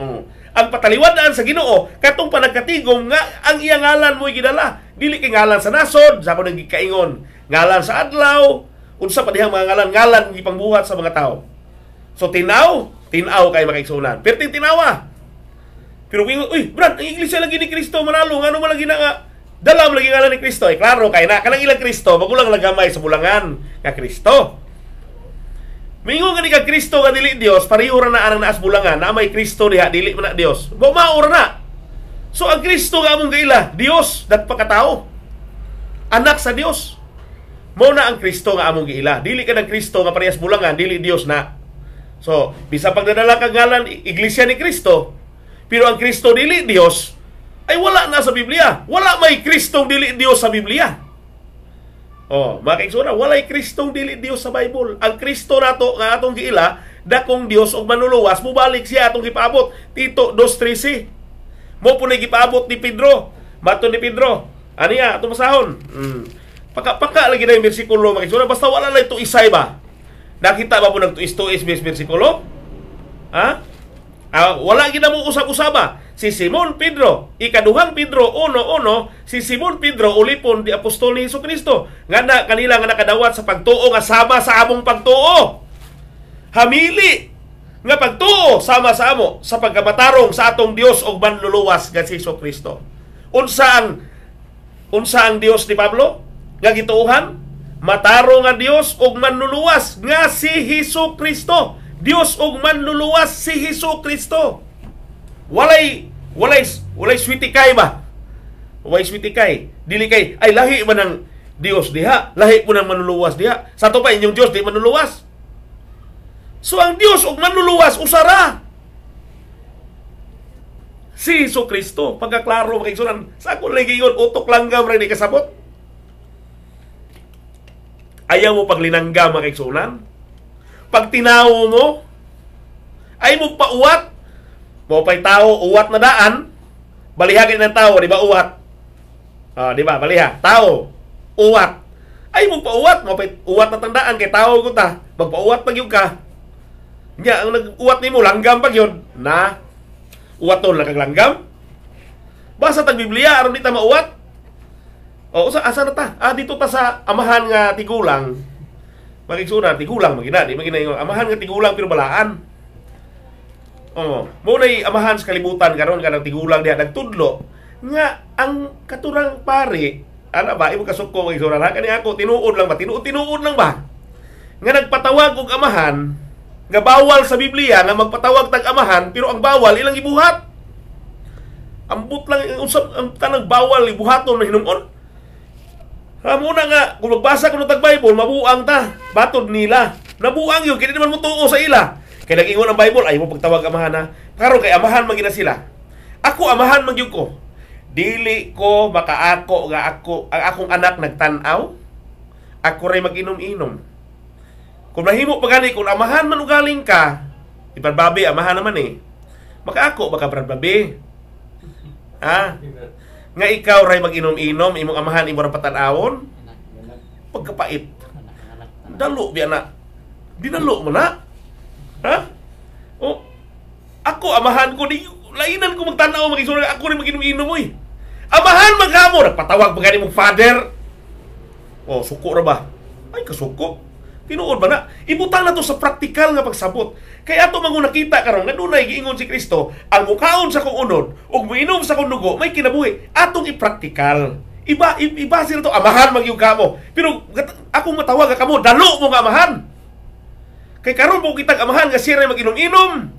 Uh. Ang pataliwadaan sa Ginoo katong panagkatigom nga ang iyang ngalan mo'y gidala. Dili kay ngalan sa nasod, sa ako nang gikaingon. Ngalan sa adlaw, unsa pa dihang mga ngalan ngalan gipangbuhat sa mga tao. So tinaw, tinaw kay makaigsunan. Perting tinawa, pero kung, uy, Brad, ang iglesia lagi ni Kristo, manalo, nga naman ano lagi na nga. Dalam lagi nga ni Kristo. Eh, klaro, kaya na, kanang ilang Kristo, magulang lagamay sa bulangan nga Kristo. Mingo nga ni ka Kristo nga dili Dios, pareho ra na arang naas bulangan, na may Kristo diha dili man na Dios. Bo maura na. So ang Kristo nga among gaila, Dios dat pakatao. Anak sa Dios. Mao na ang Kristo nga among giila. Dili ka ng Kristo nga parehas bulangan, dili Dios na. So, bisa pagdadala ka ngalan iglesia ni Kristo, pero ang Kristo dili Dios ay wala na sa Biblia. Wala may Kristong dili Dios sa Biblia. Oh, mga kaigsuna, walay Kristong dili Dios sa Bible. Ang Kristo nato nga atong giila, dakong Dios og manuluwas, mubalik siya atong gipaabot. Tito 2:13. Mo po na gipaabot ni Pedro. Mato ni Pedro. Ani ya, atong masahon. Mm. Paka paka lagi na yung bersikulo mga kaigsuna, basta wala lang to isay ba. Nakita ba po nagtuis-tuis bis bersikulo? Ha? Uh, wala gina mo usab-usaba. Si Simon Pedro, ikaduhang Pedro 1.1, si Simon Pedro ulipon di Apostol ni Hesus Kristo. Nga na kanila nga nakadawat sa pagtuo nga sama sa among pagtuo. Hamili nga pagtuo sama sa amo sa pagkamatarong sa atong Dios og manluluwas nga si Hesus Kristo. Unsa ang unsa ang Dios ni Pablo? Nga gituuhan matarong nga Dios og manluluwas nga si Hesus Kristo. Dios og manluluwas si Hesus Kristo. Walay walay walay switikay ba? Walay switikay. Dili kay ay lahi man ang Dios diha, lahi po nang manluluwas diha. Sa to pa inyong Dios di manluluwas. So ang Dios og manluluwas usara. Si Hesus Kristo, pagkaklaro kay sunan, sa akong yon utok langgam ra ni kasabot. Ayaw mo paglinanggam mga kaigsunan? pag tinawo mo, ay mo pauwat. Mo pa'y tao, uwat na daan. Balihagin ng tao, di ba uwat? Oh, di ba? Baliha. Tao. Uwat. Ay mo pauwat. Mo pa'y uwat na tandaan kay tao ko ta. Magpauwat pag yun ka. Nga, ang nag-uwat ni mo, langgam pag yun. Na, uwat to lang langgam. Basa tag Biblia, aron di ta mauwat. O, oh, asa, asa na ta? Ah, dito ta sa amahan nga tigulang Makisura, tigulang magina. Di magina yung amahan nga tigulang pero balaan. Oh, mo muna'y amahan sa kalibutan karon kanang tigulang diha nagtudlo nga ang katurang pare ana ba imo kasuko kay sura na kani ako tinuod lang ba tinuod tinuod lang ba nga nagpatawag og amahan nga bawal sa Biblia nga magpatawag tag amahan pero ang bawal ilang ibuhat ambot lang ang usab ang tanang bawal ibuhaton na hinuon Ah, muna nga, kung magbasa ko ng tag-Bible, mabuang ta. Batod nila. Nabuang yun, kini naman mo tuo sa ila. Kaya nag-ingon ang Bible, ayaw mo pagtawag amahan na. Karon kay amahan magina sila. Ako amahan man ko. Dili ko makaako nga ako ang akong anak nagtanaw. Ako ray mag-inom-inom. Kung mahimo pa gani kung amahan man ugaling ka, ipadbabi amahan naman eh. Makaako baka pradbabi. Ha? nga ikaw ray mag-inom-inom imong amahan imong ra patan-awon pagkapait dalo bi anak. dinalo mo na ha oh ako amahan ko ni lainan ko magtanaw magisulod ako rin mag-inom-inom oy amahan maghamo patawag pa gani mong father oh suko ra ba ay kasuko Tinuod ba na? Ibutang na to sa praktikal nga pagsabot. Kaya ato mga nakita karon nga dunay giingon si Kristo, ang mukaon sa kong unod ug moinom sa kong dugo may kinabuhi. Atong ipraktikal. Iba iba sila to amahan magyug kamo. Pero ako matawag ka kamo dalo mo nga amahan. Kay karon mo kitag amahan nga sira maginom-inom.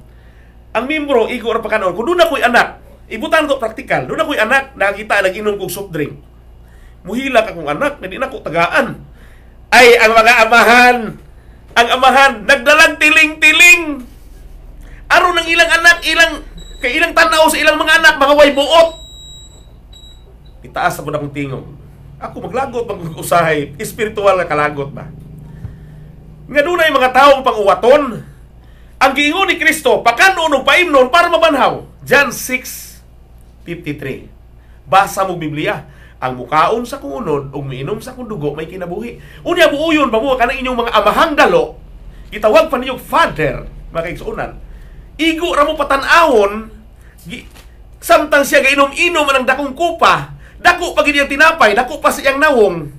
Ang membro igo ra pakanon kun duna koy anak. Ibutang to praktikal. Duna koy anak nakita nag-inom kog soft drink. Muhilak akong anak, hindi na ko tagaan ay ang mga amahan. Ang amahan, nagdalang tiling-tiling. Aron ng ilang anak, ilang kay ilang tanaw sa ilang mga anak, mga way buot. Itaas ako na kong tingog. Ako maglagot, mag-usahay. Espiritual na kalagot ba? Nga dunay mga taong panguwaton, ang giingon ni Kristo, pakanon o paimnon para mabanhaw. John 6, 53. Basa mo Biblia ang mukaon sa kuunod ug miinom sa kundugo may kinabuhi. Unya buuyon pamuha kanang inyong mga amahang dalo, gitawag pa ninyo father mga kaigsuonan. Igo ra mo patan samtang siya gainom-inom ng dakong kupa, dako pa gid tinapay, dako pa siyang nawong.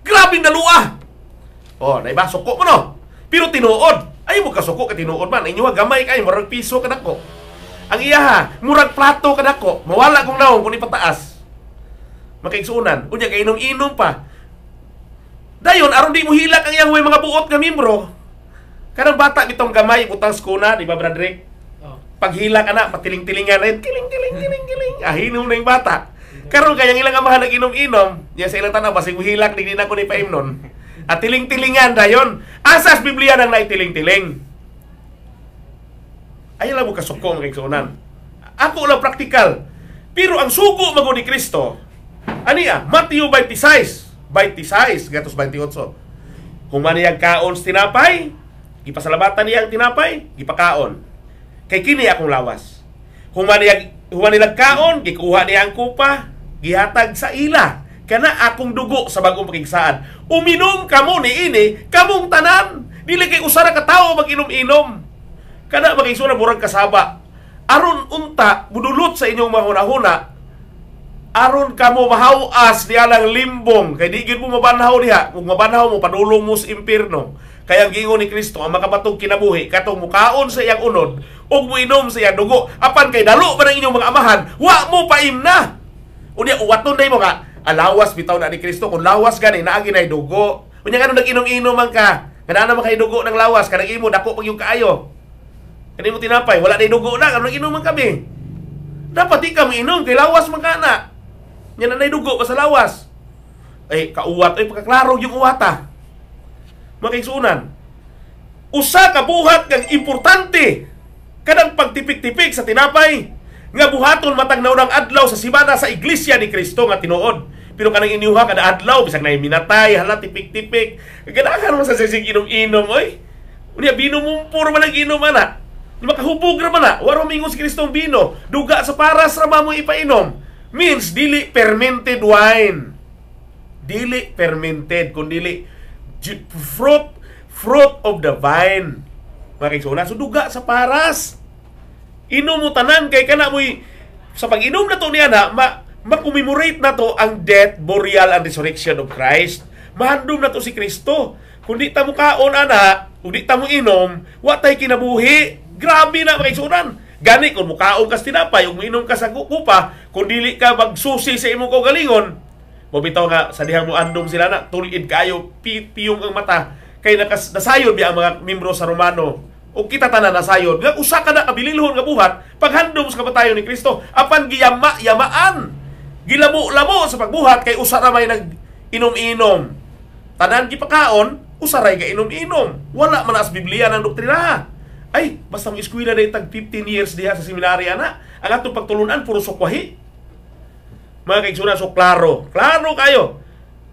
Grabe dalua. Oh, naiba suko mo no. Pero tinuod. Ay mo kasuko ka tinuod man. Inyo gamay kay murag piso ka dako. Ang iya ha, murag plato ka dako. Mawala kong nawong kun ipataas makaigsunan. Unya kay inom-inom pa. Dayon aron di mo hilak ang iyang mga buot nga membro. Karang bata bitong gamay butang skuna, di ba brother? Oh. Paghilak ana patiling-tilingan rin, kiling-kiling-kiling-kiling. Ahinom na yung bata. Karon kayang ilang amahan nag-inom-inom, ya sa ilang tanaw basig hilak din na ko ni paimnon. At ah, tiling-tilingan dayon. Asas Biblia nang naitiling-tiling. Ay lang mo kasukong kay Ako lang praktikal. Pero ang suko mago ni Kristo, Ani ah, Matthew 26, 26, gatos 28. Human niyang kaon tinapay, ipasalabatan niya ang tinapay, gipakaon. Kay kini akong lawas. Human niyang human nilang kaon, gikuha niya ang kupa, gihatag sa ila kana akong dugo sa bagong pakigsaan. Uminom kamo ni ini, kamong tanan. Dili kay usara ka tawo mag-inom-inom. Kana magisura murang kasaba. Aron unta budulot sa inyong mahuna-huna aron kamo mahawas di alang limbong kay di gyud mo mabanhaw diha ug mabanhaw mo padulong mo sa impierno kay ang gingon ni Kristo ang makabatog kinabuhi katong mukaon sa iyang unod ug moinom sa iyang dugo apan kay dalo pa ng inyong mga amahan wa mo pa paimna unya uwaton day mo ka alawas ah, bitaw na ni Kristo kung lawas gani naa ginay dugo unya kanon nag-inom-inom man ka kada na kay dugo ng lawas kada imo dako pag yung kaayo kani mo tinapay wala day dugo na kanon nag-inom man kami dapat di ka kay lawas man ka na nga nanay dugo pa sa lawas. Ay, kauwat. Ay, pagkaklaro yung uwata. Makiksunan. Usa ka buhat kang importante kadang pagtipik-tipik sa tinapay nga buhaton matag naunang adlaw sa simana sa iglesia ni Kristo nga tinuod. Pero kanang iniuha kada adlaw bisag na minatay hala tipik-tipik. Ganahan mo sa sisig inom-inom oy. Unya bino mo puro man ang inom ana. Makahubog ra man na. Waro mingon si Kristong bino. Duga sa paras ra mo ipainom means dili fermented wine. Dili fermented kundi fruit fruit of the vine. Mga kaisuna, so duga sa paras. Inom mo tanan kay kana mo'y sa pag-inom na to niya na, ma, makumemorate na to ang death, burial, and resurrection of Christ. Mahandom na to si Kristo. Kung di tamo kaon, ana, kung di tamo inom, watay kinabuhi. Grabe na, mga Gani kung mukaon kas tinapay ug miinom ka sa kupa, kung dili ka magsusi sa imong kaugalingon, mo nga sa dihang mo andom sila na tulid kayo pi, piyong ang mata kay nakas nasayod biya ang mga membro sa Romano o kita tanan nasayod nga usa ka na kabililhon nga buhat paghandom sa kamatayon ni Kristo apan giyama yamaan gilamo-lamo sa pagbuhat kay usa ra may nag inom-inom tanan gipakaon usa ra ga inom-inom wala manas Biblia nang doktrina ay, basta ang eskwela na tag 15 years diha sa seminary, ana. ang atong pagtulunan, puro sukwahi. Mga kaigsuna, so klaro. Klaro kayo.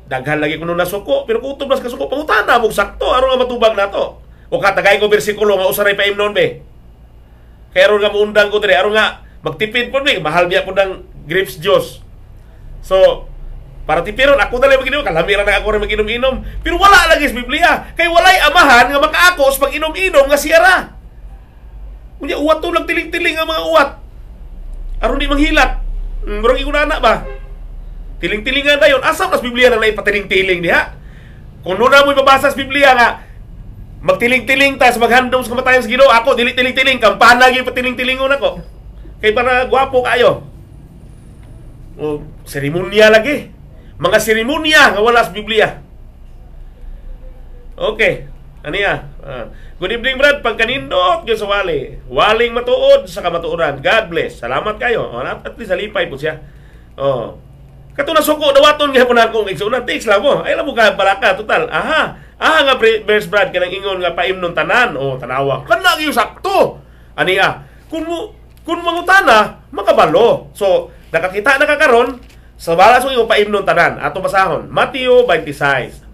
Daghan lagi ko na suko, pero kung utublas ka suko, pangutana mo, sakto, araw nga matubag na to. O katagay ko bersikulo, nga usaray pa imnon be. Kaya aron nga muundang ko dire, aron nga, magtipid po be, mahal biya po ng grapes juice. So, para tipiron, ako na lang mag-inom. Kalamira na ako rin mag-inom-inom. Pero wala lang is Biblia. Kay walay amahan nga makaakos pag inom-inom nga siyara. Unya uwat to lang tiling-tiling ang mga uwat. Aron di manghilat. Hmm, murag iko na ba? Tiling-tiling nga dayon. Asa mas Biblia na ipatiling-tiling diha? Kung na mo mabasa sa Biblia nga magtiling-tiling ta sa maghandom sa kamatayan sa Ginoo, ako dili tiling-tiling kampana gyud patiling-tilingon ako. Kay para gwapo kayo. O seremonya lagi. Mga seremonya nga wala sa Biblia. Okay. Aniya. Uh, ah. good evening, Brad. Pagkanindot yun sa wali. Waling matuod sa kamatuoran. God bless. Salamat kayo. Oh, at least alipay po siya. Oh. Katuna suko dawaton nga po na akong igsuunan. Tix lang mo. Ay, alam mo ka palaka. Total. Aha. Aha nga, verse Brad. Kanang ingon nga paimnon tanan. Oh, tanawa. Kanang yung sakto. Aniya. Ah. Kung mo, kung mangutana, makabalo. So, nakakita na kakaron, sa balas mo yung paimnon tanan. Ato masahon. Matthew 26.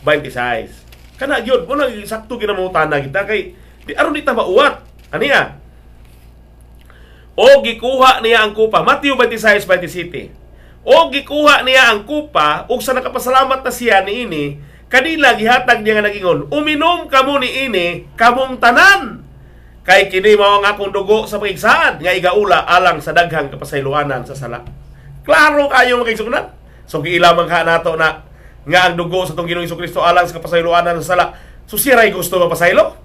26. Kana gyud mo lang sakto ginamutan tanan kita kay di aron ita mauwat. Aniya. O gikuha niya ang kupa. Matthew 26:27. O gikuha niya ang kupa ug sa nakapasalamat na siya niini kanila gihatag niya nga nagingon, uminom kamo ni ini kamong tanan kay kini mao ang akong dugo sa pagigsaad nga igaula alang sa daghang kapasayloanan sa sala. Klaro kayo mga So giilamang ka nato na nga ang dugo sa tong Ginoong Kristo alang sa kapasayloanan ng sala. So siya ray gusto mapasaylo?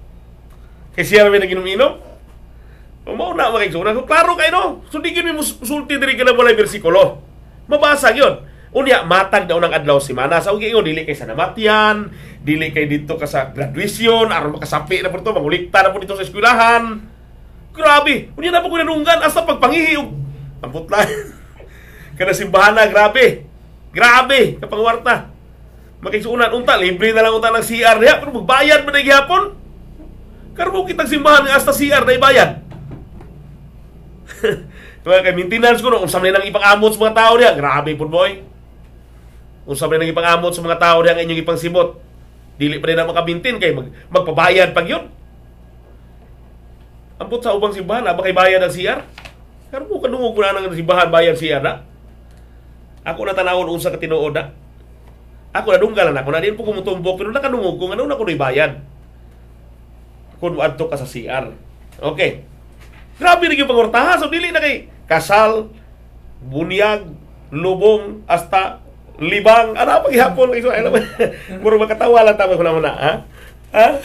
Kay siya rin naginom-inom? mo na mga igsunan. So, klaro kayo no. So di mo sulti diri ka na walay bersikulo. Mabasa yun. Unya, matag na unang adlaw si Mana. Sa ugi yun, dili kay sa namatyan, dili kay dito ka sa graduation, aron makasapi na po ito, magulikta na po dito sa eskwelahan. Grabe! Unya na po ko nanunggan, asa pagpangihi. Ang putla. Kada simbahan na, grabe. Grabe, kapangwarta makisuunan unta, libre na lang unta ng CR niya, pero magbayad man na gihapon. Karbo kitang simbahan nga hasta CR na ibayad. [LAUGHS] Kaya kay maintenance ko no, unsa man nang ipangamot sa mga tao niya, grabe pud boy. Unsa man nang ipangamot sa mga tao niya ang inyong ipangsibot. Dili pa rin na makabintin kay mag, magpabayad pag yun. Ampot sa ubang simbahan, aba kay bayad ang CR. Karbo kadungog ko na ng simbahan bayad CR na. Ako na tanawon unsa ka tinuod na. Ako na nadunggal na ako, na din po kumutumbok, pero nakadungog ko, ano na ko ibayad? Kung adto ka sa CR. Okay. Grabe rin yung pangortahan. So, dili na kay kasal, bunyag, lubong, hasta, libang. Ano pa gihapon ng Israel? Muro makatawa lang tama ko na muna. Ha? Ha? [LAUGHS]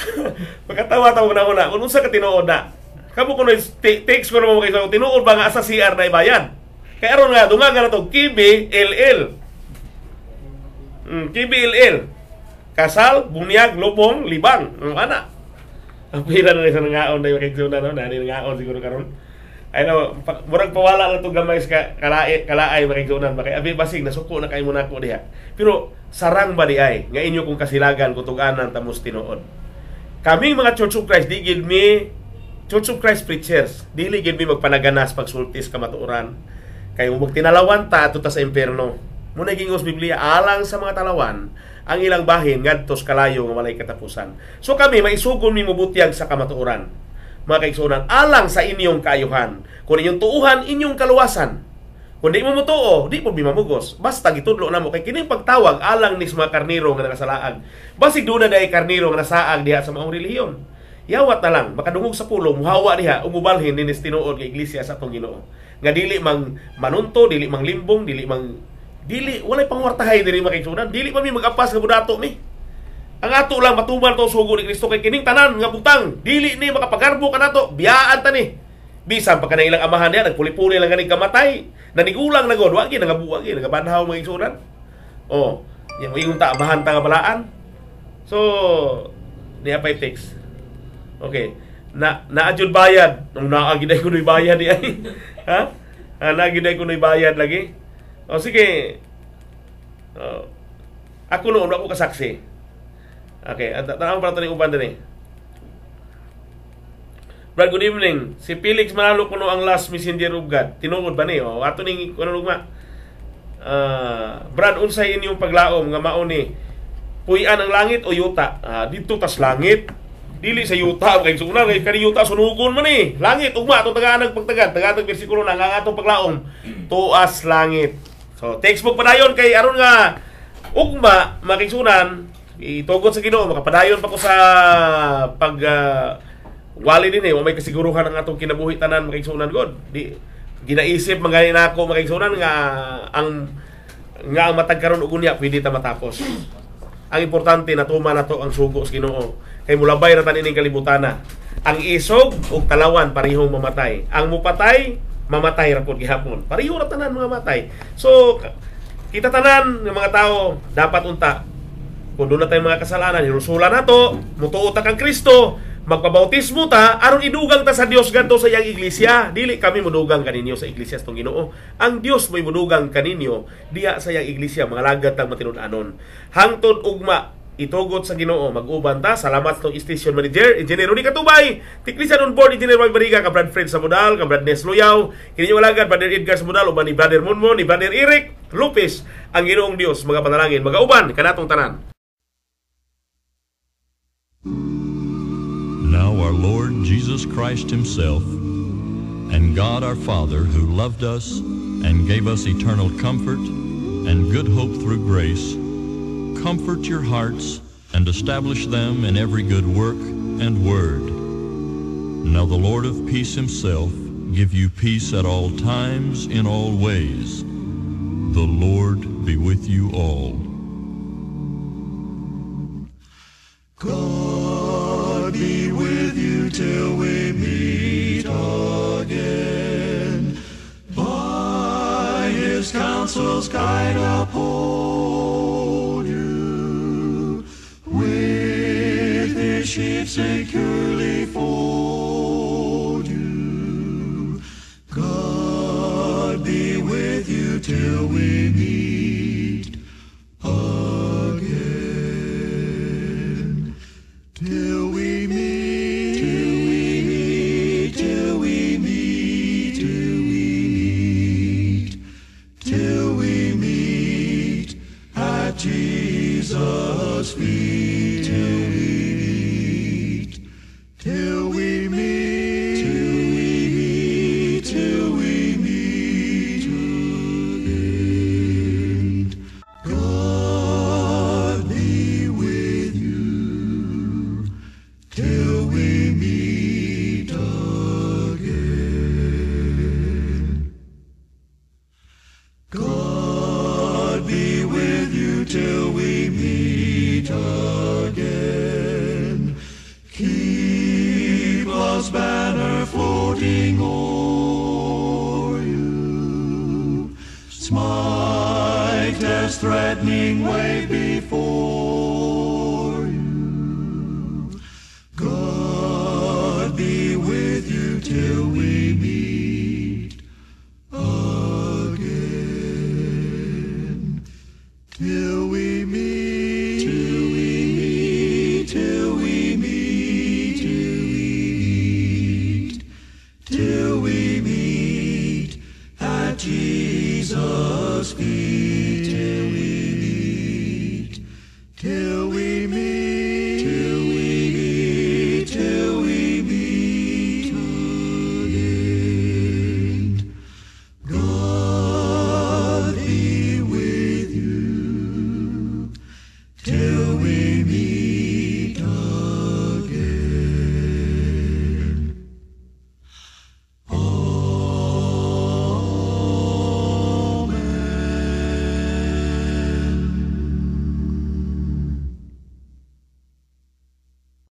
makatawa tama ko na muna. Kung unsa ka tinuod na. Kamu kuno takes ko na mo kay sa tinuod ba nga sa CR na ibayan? Kaya aron nga dunga nga na to, KBLL. Mm, KBLL. Kasal, bunyag, lubong, libang. Mm, ana. Ang pila na sa nangaon na yung kagsuna no, nani nangaon siguro karon. Ay no, murag pawala na to gamay sa kalaay, kalaay makigsunan ba kay abi basig nasuko na kay muna ko diha. Pero sarang ba di ay nga inyo kung kasilagan kutuganan tamos tinuod. Kaming mga Church of Christ di gid mi Church of Christ preachers, dili gid mi magpanaganas pag pagsultis ka matuoran. Kay mo tinalawan ta ato ta sa impierno. Muna gingos Biblia alang sa mga talawan ang ilang bahin ngadtos kalayo nga walay katapusan. So kami maisugon mi mubutiyag sa kamatuoran. Mga kaigsuonan, alang sa inyong kaayuhan, kun inyong tuuhan inyong kaluwasan. Kung di mo mutuo, di po bimamugos. Basta gitudlo na mo. Kay kining pagtawag, alang ni mga karniro nga nakasalaag. Basig doon na dahil karniro nga nasaag diha sa mga reliyon. Yawat na lang, makadungog sa pulo, muhawa diha, umubalhin ni tinuod nga iglesia sa atong ginoo. Nga dili mang manunto, dili mang limbong, dili mang dili walay pangwartahay diri makingsunan dili pa mi magapas nga budato ni ang ato lang matuman to sugo ni Kristo kay kining tanan nga butang dili ni makapagarbo kanato biyaan ta ni bisan pa kanang ilang amahan niya nagpuli-puli lang kaning kamatay nanigulang na god wa gi nagabuwa gyud eh, nagabanhaw makingsunan oh yung ingon ta amahan ta nga balaan so niya pa fix okay na na naadjud bayad nung naa giday ko bayad ni ay [LAUGHS] ha ah, naa giday ko bayad lagi o sige, o, ako noon, ako kasaksi. Okay, at tanawang para taning uban din eh. Brad, good evening. Si Felix Manalo kuno ang last messenger of God. Tinungod ba ni? O, ato ning kuno lugma. Uh, ah, Brad, unsay inyong paglaom nga mauni. ni puyan ang langit o yuta? Uh, dito tas langit. Dili sa yuta kay sugna kay kani yuta sunugon man ni. Eh. Langit ugma atong tagaan pagtagad, tagaan bersikulo na nga atong paglaom. Tuas langit. So textbook padayon kay aron nga ugma makingsunan itugot sa Ginoo makapadayon pa ko sa pag uh, wali din eh may kasiguruhan ang atong kinabuhi tanan makingsunan god. Di ginaisip magaling na ako makingsunan nga ang nga ang matag karon og unya pwede ta matapos. Ang importante natuma nato ang sugo sa Ginoo kay mulabay ra tanin ning kalibutana. Ang isog ug talawan parehong mamatay. Ang mupatay mamatay ra pud gihapon. Pareho ra tanan mga matay. So kita tanan ng mga tao dapat unta kung doon na tayong mga kasalanan, hirusula na to, mutuo ta kang Kristo, magpabautismo ta, aron idugang ta sa Dios ganto sa iyang iglesia. Dili kami mudugang kaninyo sa iglesia sa Ginoo. Ang Dios mo'y mudugang kaninyo diha sa iyang iglesia, mga lagat ng matinud-anon. Hangtod ugma itugot sa Ginoo mag-uban ta salamat sa station manager engineer Rudy Katubay tiklisan on board engineer Mike Bariga ka Brad Fred Sabudal ka Brad Nes Loyaw kini nyo Brother Edgar Sabudal uban ni Brother Munmon ni Brother Eric Lupis ang Ginoong Dios mga panalangin mga uban kanatong tanan Now our Lord Jesus Christ himself and God our Father who loved us and gave us eternal comfort and good hope through grace comfort your hearts and establish them in every good work and word. Now the Lord of peace himself give you peace at all times in all ways. The Lord be with you all. God be with you till we meet again. By his counsels guide our path. handkerchief securely fold you. God be with you till we meet again. Till